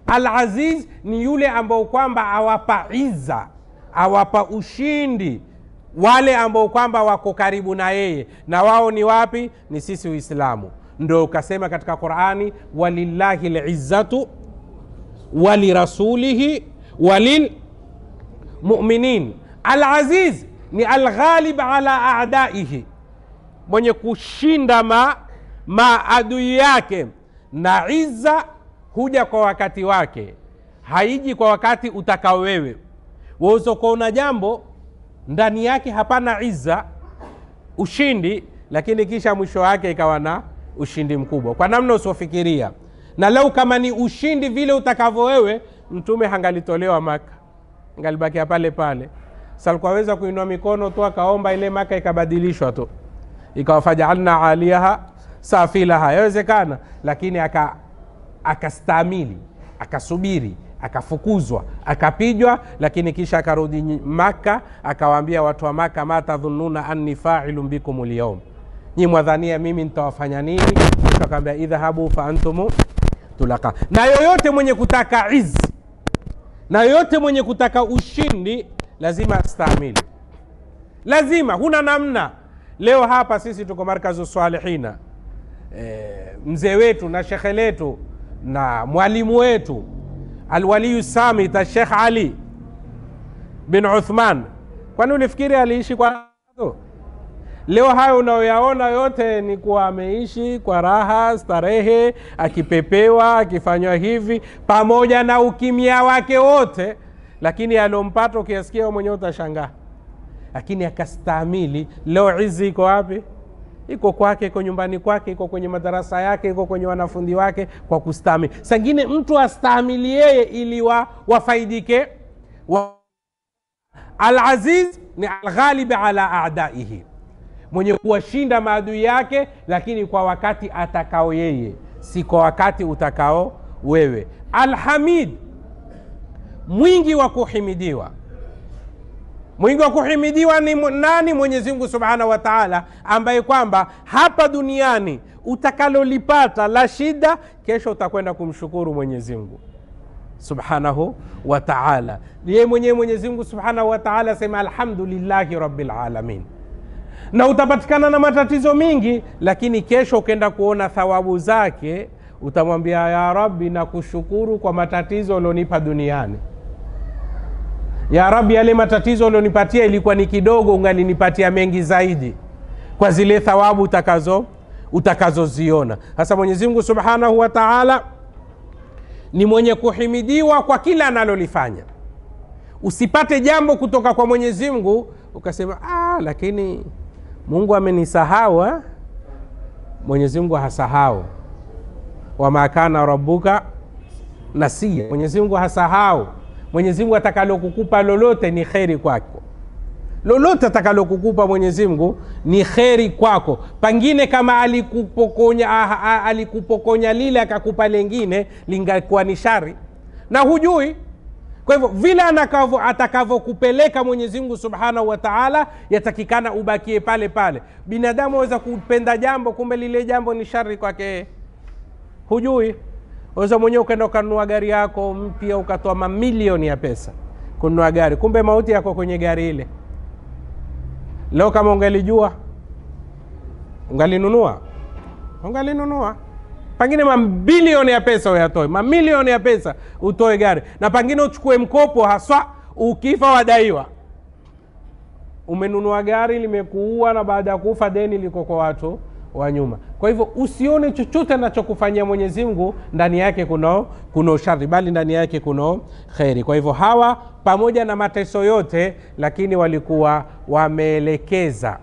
al aziz ni yule ambayo kwamba awapa iza awapa ushindi wale ambao kwamba wako karibu na yeye na wao ni wapi ni sisi uislamu ndo ukasema katika qurani walillahi lizzatu walirasulihi walilmuminin alaziz ni alghalib ala adaihi mwenye kushinda ma maadui yake na izza huja kwa wakati wake haiji kwa wakati utakao wewe wauzokuona jambo ndani yake hapana izza ushindi lakini kisha mwisho wake ikawa na ushindi mkubwa kwa namna usiofikiria na lau kama ni ushindi vile utakavyo wewe mtume hangalitolewa maka ngalibakia pale pale salikuwaweza kuinua mikono tu akaomba ile maka ikabadilishwa tu ikawa fajaalna aliaha safilaha yawezekana lakini akastamili aka akasubiri akafukuzwa akapijwa, lakini kisha akarudi Maka akawaambia watu wa Maka, ma tadhununa anni failun bikum lyaum, nyi mwadhania mimi nitawafanya nini? Akawambia idhhabu fa antum tulaka. Na yoyote mwenye kutaka izi na yoyote mwenye kutaka ushindi lazima astaamili, lazima, huna namna. Leo hapa sisi tuko Markazu Salihina, e, eh, mzee wetu na shekhe letu na mwalimu wetu alwaliyu samit Sheikh Ali bin Uthman. Kwani ulifikiri aliishi kwa raha? Leo hayo unayoyaona yote ni kuwa ameishi kwa raha, starehe, akipepewa, akifanywa hivi, pamoja na ukimya wake wote, lakini aliompata ukiasikia mwenyewe utashangaa, lakini akastahimili. Leo izi iko wapi? iko kwake iko nyumbani kwake iko kwenye madarasa yake iko kwenye wanafunzi wake kwa kustami. sangine mtu astahamili yeye ili wa, wafaidike wa, alaziz ni alghalibi ala adaihi mwenye kuwashinda maadui yake lakini kwa wakati atakao yeye si kwa wakati utakao wewe alhamid mwingi wa kuhimidiwa mwingi wa kuhimidiwa ni nani? Mwenyezi Mungu subhanahu wa taala, ambaye kwamba hapa duniani utakalolipata la shida, kesho utakwenda kumshukuru Mwenyezi Mungu subhanahu wataala ye mwenyewe mwenyezimgu subhanahu wataala asema alhamdulillahi rabilalamin na utapatikana na matatizo mingi, lakini kesho ukenda kuona thawabu zake utamwambia ya na nakushukuru kwa matatizo ulionipa duniani ya rabi yale matatizo ulionipatia ilikuwa ni kidogo, ungalinipatia mengi zaidi kwa zile thawabu utakazo utakazoziona. Sasa mwenyezimngu subhanahu wa taala ni mwenye kuhimidiwa kwa kila analolifanya. Usipate jambo kutoka kwa mwenyezimngu ukasema ah, lakini Mungu amenisahau. Eh? mwenyezimngu hasahau, wama kana rabbuka nasiya. Mwenyezi hasahau mwenyezi mungu atakalokukupa lolote ni kheri kwako lolote atakalokukupa mwenyezi mungu ni kheri kwako pangine kama alikupokonya ah, ah, alikupokonya lile akakupa lengine lingakuwa ni shari na hujui kwa hivyo vile atakavyokupeleka mwenyezimngu subhanahu wa taala yatakikana ubakie pale pale binadamu aweza kupenda jambo kumbe lile jambo ni shari kwake hujui uweza mwenyewe ukaenda ukanunua gari yako mpya, ukatoa mamilioni ya pesa kununua gari, kumbe mauti yako kwenye gari ile. Leo kama ungelijua ungalinunua, ungalinunua. Pengine mabilioni ya pesa uyatoe, mamilioni ya pesa utoe gari, na pengine uchukue mkopo, haswa ukifa wadaiwa. Umenunua gari limekuua, na baada ya kufa deni liko kwa watu wa nyuma. Kwa hivyo usione chochote anachokufanyia Mwenyezi Mungu ndani yake kuna kuna ushari, bali ndani yake kuna kheri. Kwa hivyo hawa pamoja na mateso yote, lakini walikuwa wameelekeza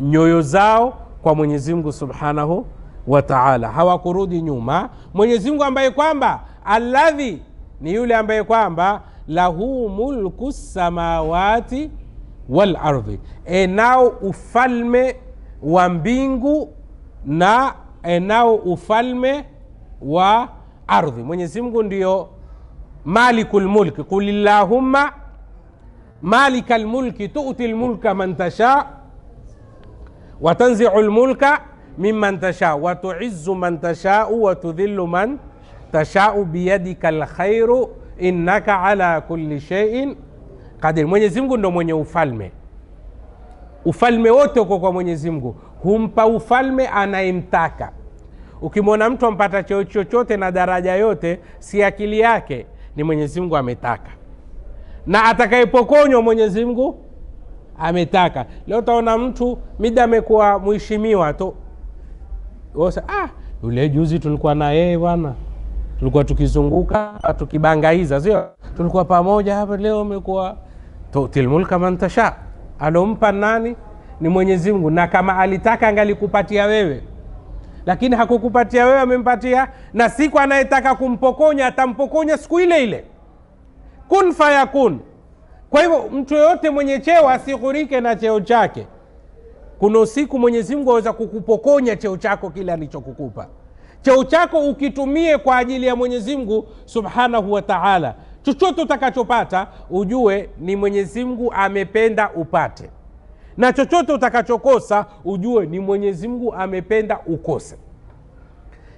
nyoyo zao kwa Mwenyezi Mungu Subhanahu wa Ta'ala, hawakurudi nyuma. Mwenyezi Mungu ambaye kwamba alladhi ni yule ambaye kwamba lahu mulku samawati wal ardhi, enao ufalme wa mbingu na enao ufalme wa ardhi. Mwenyezi Mungu ndio malikul mulk kulillahumma malikal mulk lmulki tuti lmulka man tasha wa tanziu mulka mimman tasha wa tuizzu man tasha wa tudhillu man tashau biyadika khairu innaka ala kulli shay'in qadir. Mwenyezi Mungu ndio mwenye ufalme ufalme wote uko kwa mwenyezi mungu humpa ufalme anayemtaka ukimwona mtu ampata cheo chochote na daraja yote si akili yake ni mwenyezi mungu ametaka na atakayepokonywa mwenyezi mungu ametaka leo utaona mtu mida amekuwa mheshimiwa tu Osa, ah, yule juzi tulikuwa na yeye bwana tulikuwa tukizunguka tukibangaiza sio tulikuwa pamoja hapa leo amekuwa tutilmulka mantasha alompa nani? Ni Mwenyezi Mungu, na kama alitaka angalikupatia wewe, lakini hakukupatia wewe, amempatia. Na siku anayetaka kumpokonya atampokonya siku ile ile, kun fayakun. Kwa hivyo mtu yoyote mwenye cheo asighurike na cheo chake. Kuna usiku Mwenyezi Mungu aweza kukupokonya cheo chako kile alichokukupa. Cheo chako ukitumie kwa ajili ya Mwenyezi Mungu subhanahu wa taala Chochote utakachopata ujue ni Mwenyezi Mungu amependa upate, na chochote utakachokosa ujue ni Mwenyezi Mungu amependa ukose.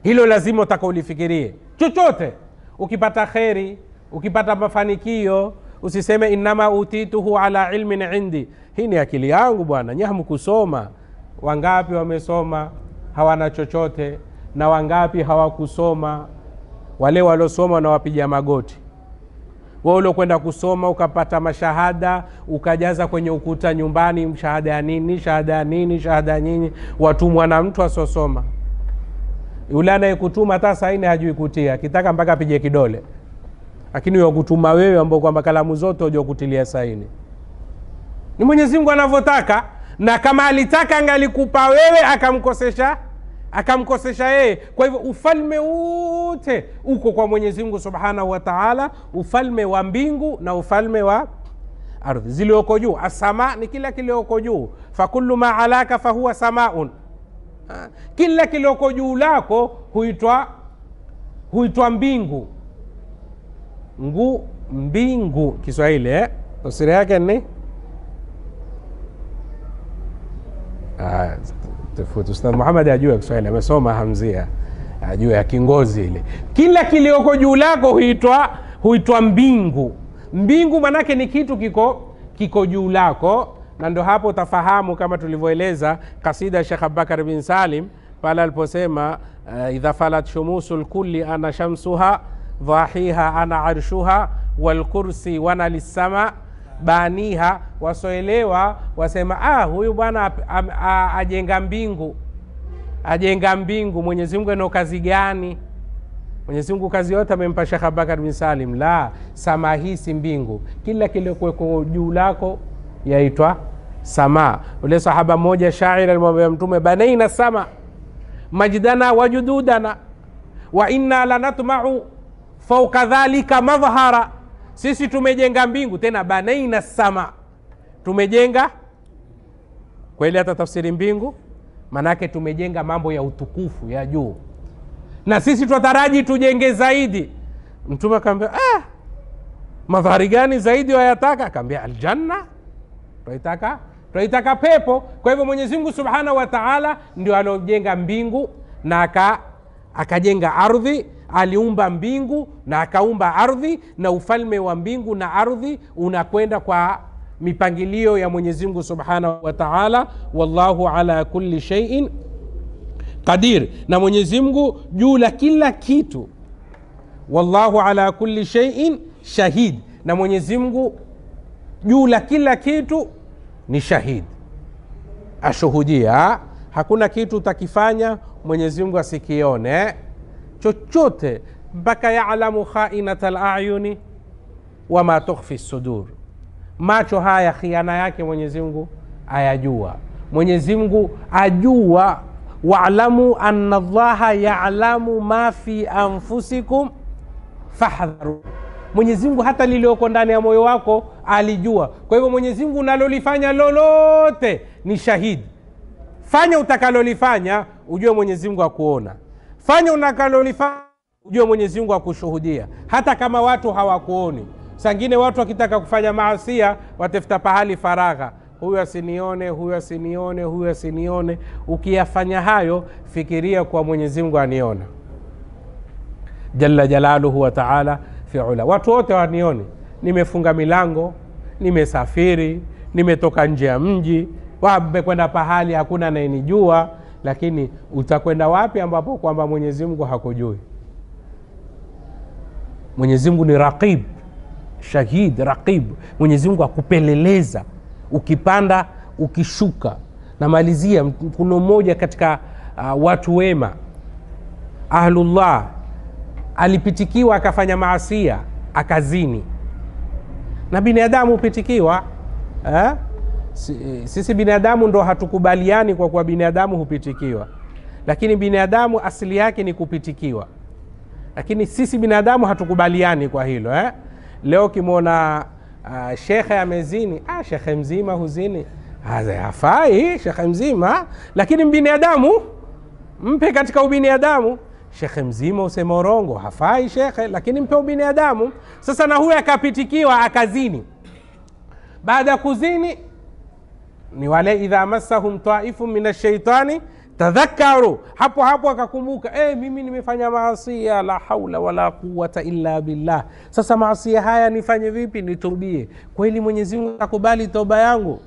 Hilo lazima utakaulifikirie. Chochote ukipata kheri, ukipata mafanikio, usiseme innama utituhu ala ilmin indi, hii ni akili yangu bwana, nyi hamkusoma. Wangapi wamesoma hawana chochote, na wangapi hawakusoma? Wale waliosoma wanawapiga magoti wewe uliokwenda kusoma ukapata mashahada ukajaza kwenye ukuta nyumbani, shahada ya nini, shahada ya nini, shahada ya nini, watumwa na mtu asiosoma. Yule anayekutuma hata saini hajui kutia, kitaka mpaka apige kidole, lakini wakutuma wewe ambao kwamba kalamu zote hujua kutilia saini. Ni Mwenyezi Mungu anavyotaka, na kama alitaka angalikupa wewe akamkosesha akamkosesha yeye kwa hivyo ufalme wote uko kwa mwenyezi mungu subhanahu wa taala ufalme wa mbingu na ufalme wa ardhi zilioko juu asama ni kila kilioko juu fakulu ma alaka fahuwa samaun kila kilioko juu lako huitwa huitwa mbingu ngu mbingu kiswahili eh? tafsiri yake ni tufuti. Ustadh Muhammad ajua ya Kiswahili, amesoma hamzia, ajua ya Kingozi ile. Kila kilioko juu lako huitwa huitwa mbingu. Mbingu manake ni kitu kiko kiko juu lako, na ndo hapo utafahamu kama tulivyoeleza kasida ya Shekh Abubakar bin Salim pale aliposema uh, idha falat shumusu lkuli ana shamsuha dhahiha ana arshuha walkursi wana lissama baniha, wasoelewa wasema ah, huyu bwana ajenga mbingu, ajenga mbingu. Mwenyezi Mungu ana kazi gani? Mwenyezi Mungu kazi yote amempa Sheikh Abubakar bin Salim. La, samaa hii si mbingu, kila kiliokuweko juu lako yaitwa sama. Ule sahaba mmoja shairi alimwambia Mtume, banaina sama majdana wa jududana wa inna lanatmau fauka dhalika madhhara sisi tumejenga mbingu tena banaina sama tumejenga kweli, hata tafsiri mbingu manake tumejenga mambo ya utukufu ya juu, na sisi twataraji tujenge zaidi. Mtume akaambia ah, madhari gani zaidi wayataka? Akaambia aljanna, twaitaka twaitaka pepo. Kwa hivyo Mwenyezi Mungu subhanahu wa taala ndio anaojenga mbingu na akajenga ardhi aliumba mbingu na akaumba ardhi na ufalme wa mbingu na ardhi unakwenda kwa mipangilio ya mwenyezi mungu subhanahu wa taala wallahu ala kulli sheiin qadir na mwenyezi mungu juu la kila kitu wallahu ala kulli sheiin shahid na mwenyezi mungu juu la kila kitu ni shahid ashuhudia hakuna kitu utakifanya mwenyezi mungu asikione chochote mpaka yalamu khainata layuni wama tukhfi sudur, macho haya khiana yake Mwenyezi Mungu ayajua. Mwenyezi Mungu ajua walamu anna llaha yalamu ma fi anfusikum fahdharu Mwenyezi Mungu hata lilioko ndani ya moyo wako alijua. Kwa hivyo Mwenyezi Mungu unalolifanya lolote ni shahidi. Fanya utakalolifanya, ujue Mwenyezi Mungu akuona fanya unakalolifanya ujue mwenyezi mungu akushuhudia hata kama watu hawakuoni sangine watu wakitaka kufanya maasia watafuta pahali faragha huyu asinione huyu asinione huyu asinione ukiyafanya hayo fikiria kuwa mwenyezi mungu aniona jalla jalaluhu wataala fiula watu wote wanioni nimefunga milango nimesafiri nimetoka nje ya mji wamekwenda pahali hakuna anayenijua lakini utakwenda wapi ambapo kwamba mwenyezi mungu hakujui mwenyezi mungu ni raqib shahid raqib mwenyezi mungu akupeleleza ukipanda ukishuka namalizia kuna mmoja katika uh, watu wema ahlullah alipitikiwa akafanya maasia akazini na binadamu hupitikiwa eh? Eh, sisi binadamu ndo hatukubaliani kwa kuwa binadamu hupitikiwa, lakini binadamu asili yake ni kupitikiwa, lakini sisi binadamu hatukubaliani kwa hilo eh? Leo kimwona uh, ah, shekhe amezini, ah, shekhe mzima huzini hafai, shekhe mzima. Lakini binadamu mpe katika ubinadamu shekhe mzima usema urongo hafai shekhe, lakini mpe ubinadamu. Sasa na huyo akapitikiwa akazini, baada ya kuzini ni wale idha masahum taifu min ashaitani tadhakaru hapo hapo akakumbuka e, mimi nimefanya maasia la haula wala quwata illa billah sasa maasia haya nifanye vipi nitubie kweli mwenyezi mungu akubali toba yangu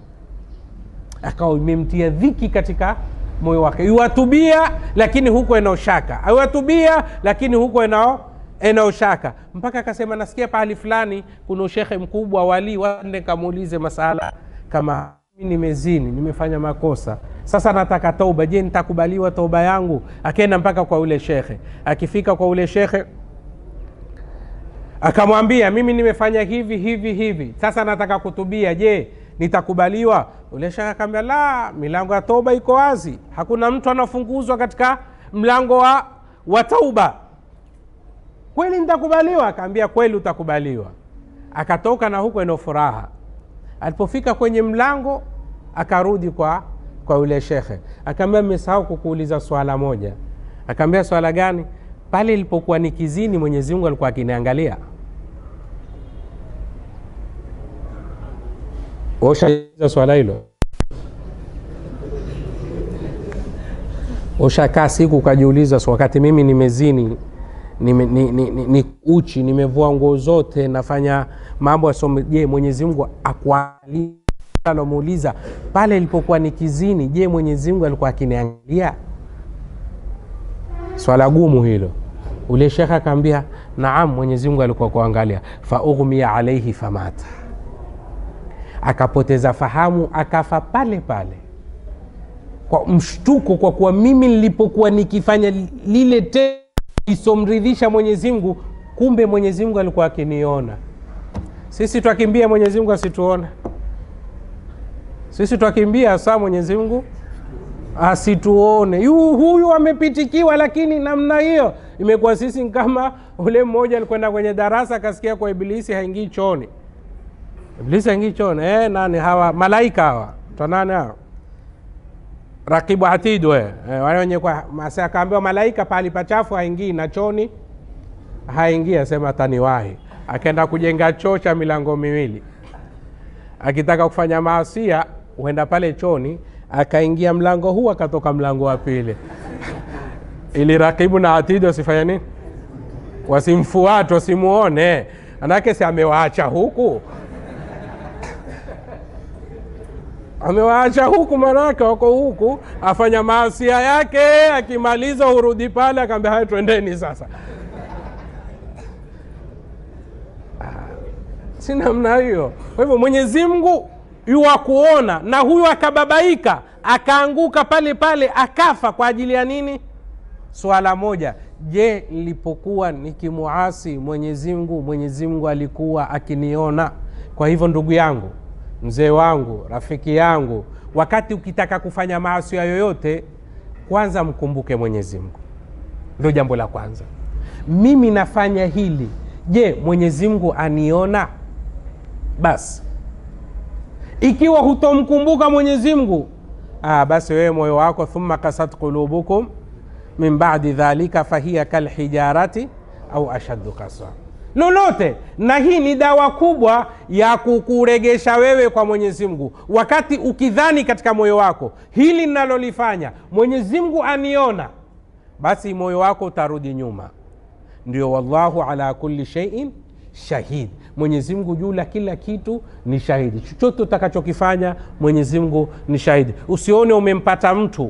akawa imemtia dhiki katika moyo wake iwatubia lakini huko enao shaka aiwatubia lakini huko enao enao shaka mpaka akasema nasikia pahali fulani kuna ushekhe mkubwa wali wande kamuulize masala kama mimi nimezini, nimefanya makosa, sasa nataka toba. Je, nitakubaliwa toba yangu? Akenda mpaka kwa ule shekhe. Akifika kwa ule shekhe akamwambia, mimi nimefanya hivi hivi hivi, sasa nataka kutubia, je nitakubaliwa? Ule shekhe akaambia, la, milango ya toba iko wazi, hakuna mtu anafunguzwa katika mlango wa, wa tauba. Kweli nitakubaliwa? Akaambia, kweli utakubaliwa. Akatoka na huko ino furaha Alipofika kwenye mlango akarudi kwa kwa yule shekhe, akaambia mmesahau kukuuliza swala moja. Akaambia swala gani? Pale ilipokuwa ni kizini, Mwenyezi Mungu alikuwa akiniangalia. Ushauliza swala hilo? Ushakaa siku ukajiuliza, wakati mimi nimezini, nime, ni, ni, ni, ni uchi, nimevua nguo zote, nafanya mambo yasome. Je, Mwenyezi Mungu akuangalia alomuuliza pale ilipokuwa ni kizini? Je, Mwenyezi Mungu alikuwa akiniangalia? Swala gumu hilo. Ule shekhe akaambia, naam, Mwenyezi Mungu alikuwa kuangalia. Faughmiya alaihi famata, akapoteza fahamu akafa pale pale kwa mshtuko, kwa kuwa mimi nilipokuwa nikifanya lile tendo lisomridhisha Mwenyezi Mungu, kumbe Mwenyezi Mungu alikuwa akiniona. Sisi twakimbia Mwenyezi Mungu asituone, sisi twakimbia saa Mwenyezi Mungu asituone. Yuhu, huyu amepitikiwa, lakini namna hiyo imekuwa sisi kama ule mmoja alikwenda kwenye darasa akasikia kwa Ibilisi haingii chooni, Ibilisi haingii chooni. Eh, nani hawa malaika hawa tanani hawa rakibu atidu we eh, wale wenye kwa masa, akaambiwa malaika pahali pachafu haingii na chooni haingii, asema taniwahi akaenda kujenga choo cha milango miwili. Akitaka kufanya maasia, huenda pale choni akaingia mlango huu, akatoka mlango wa pili, ili Rakibu na Atidi wasifanya nini? Wasimfuate, wasimuone, manake si amewaacha huku amewaacha huku, manake wako huku, afanya maasia yake, akimaliza hurudi pale, akaambia haya, twendeni sasa. si namna hiyo. Kwa hivyo Mwenyezi Mungu yuwakuona, na huyu akababaika akaanguka pale pale akafa kwa ajili ya nini? Swala moja. Je, nilipokuwa nikimuasi Mwenyezi Mungu, Mwenyezi Mungu alikuwa akiniona? Kwa hivyo ndugu yangu, mzee wangu, rafiki yangu, wakati ukitaka kufanya maasi ya yoyote, kwanza mkumbuke Mwenyezi Mungu, ndio jambo la kwanza. Mimi nafanya hili, je, Mwenyezi Mungu aniona? basi ikiwa hutomkumbuka mwenyezi mungu ah, basi wewe moyo wako thumma kasat qulubukum min badi dhalika fahiya kalhijarati au ashaddu kaswa lolote na hii ni dawa kubwa ya kukuregesha wewe kwa mwenyezi mungu wakati ukidhani katika moyo wako hili nalolifanya mwenyezimngu aniona basi moyo wako utarudi nyuma ndio wallahu ala kulli sheiin shahid mwenyezi mungu juu la kila kitu ni shahidi chochote utakachokifanya mwenyezi mungu ni shahidi usione umempata mtu